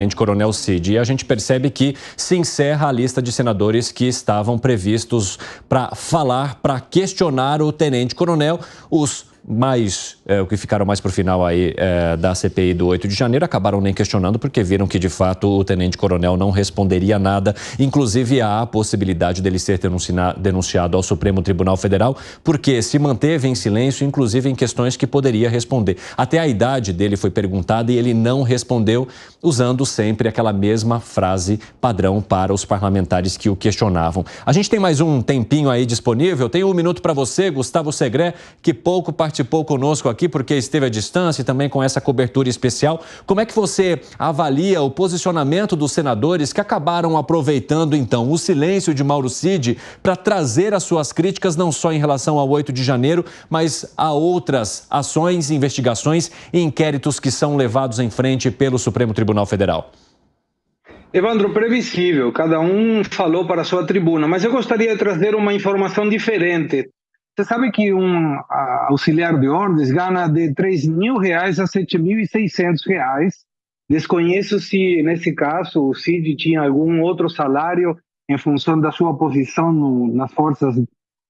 Tenente Coronel Cid. E a gente percebe que se encerra a lista de senadores que estavam previstos para falar, para questionar o Tenente Coronel. Os mas é, o que ficaram mais para o final aí é, da CPI do 8 de janeiro acabaram nem questionando porque viram que de fato o tenente-coronel não responderia nada. Inclusive há a possibilidade dele ser denunciado ao Supremo Tribunal Federal porque se manteve em silêncio, inclusive em questões que poderia responder. Até a idade dele foi perguntada e ele não respondeu, usando sempre aquela mesma frase padrão para os parlamentares que o questionavam. A gente tem mais um tempinho aí disponível, tem um minuto para você, Gustavo Segré, que pouco participou participou conosco aqui porque esteve à distância e também com essa cobertura especial. Como é que você avalia o posicionamento dos senadores que acabaram aproveitando então o silêncio de Mauro Cid para trazer as suas críticas não só em relação ao 8 de janeiro, mas a outras ações, investigações e inquéritos que são levados em frente pelo Supremo Tribunal Federal? Evandro, previsível, cada um falou para a sua tribuna, mas eu gostaria de trazer uma informação diferente, você sabe que um auxiliar de ordens ganha de 3 mil reais a 7.600 reais. Desconheço se, nesse caso, o Cid tinha algum outro salário em função da sua posição no, nas Forças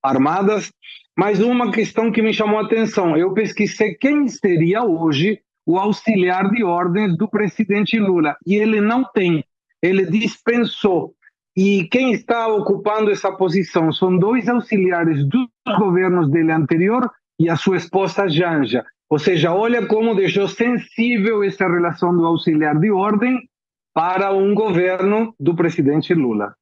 Armadas. Mas uma questão que me chamou a atenção, eu pesquisei quem seria hoje o auxiliar de ordens do presidente Lula, e ele não tem. Ele dispensou e quem está ocupando essa posição são dois auxiliares dos governos dele anterior e a sua esposa Janja. Ou seja, olha como deixou sensível essa relação do auxiliar de ordem para um governo do presidente Lula.